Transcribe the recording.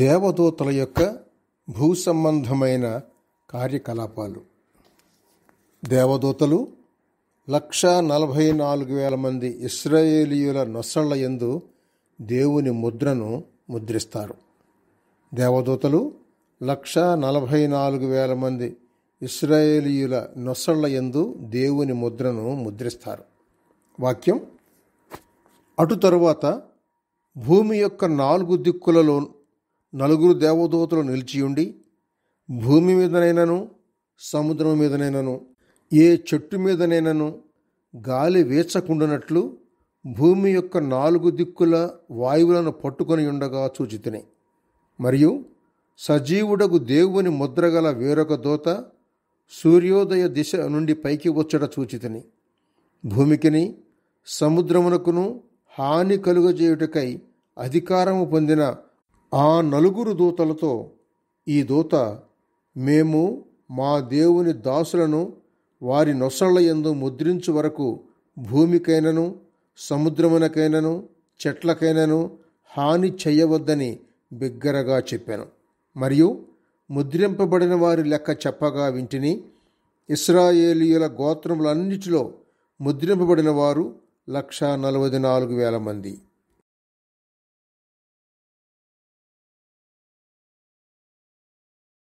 దేవదూతల యొక్క భూ సంబంధమైన కార్యకలాపాలు దేవదూతలు లక్ష నలభై నాలుగు వేల మంది ఇస్రాయేలీయుల నొసళ్ల ఎందు దేవుని ముద్రను ముద్రిస్తారు దేవదూతలు లక్ష నలభై నాలుగు వేల మంది ఇస్రాయేలీయుల నొసళ్ల ఎందు దేవుని ముద్రను ముద్రిస్తారు వాక్యం అటు తరువాత భూమి యొక్క నాలుగు దిక్కులలో నలుగురు దేవదూతలు నిలిచియుండి భూమి మీదనైనను సముద్రం మీదనైనను ఏ చెట్టు మీదనైనను గాలి వీచకుండానట్లు భూమి యొక్క నాలుగు దిక్కుల వాయువులను పట్టుకొని ఉండగా చూచితిని మరియు సజీవుడకు దేవుని ముద్రగల వేరొక దూత సూర్యోదయ దిశ నుండి పైకి వచ్చట చూచితిని భూమికిని సముద్రమునకును హాని కలుగజేయుటకై అధికారము పొందిన ఆ నలుగురు దూతలతో ఈ దూత మేము మా దేవుని దాసులను వారి నొసళ్ల ఎందు ముద్రించు వరకు భూమికైనను సముద్రమునకైనను చెట్లకైనను హాని చేయవద్దని బిగ్గరగా చెప్పాను మరియు ముద్రింపబడిన వారి లెక్క చెప్పగా వింటిని ఇస్రాయేలీయుల గోత్రములన్నిటిలో ముద్రింపబడిన వారు లక్ష నలభై నాలుగు వేల మంది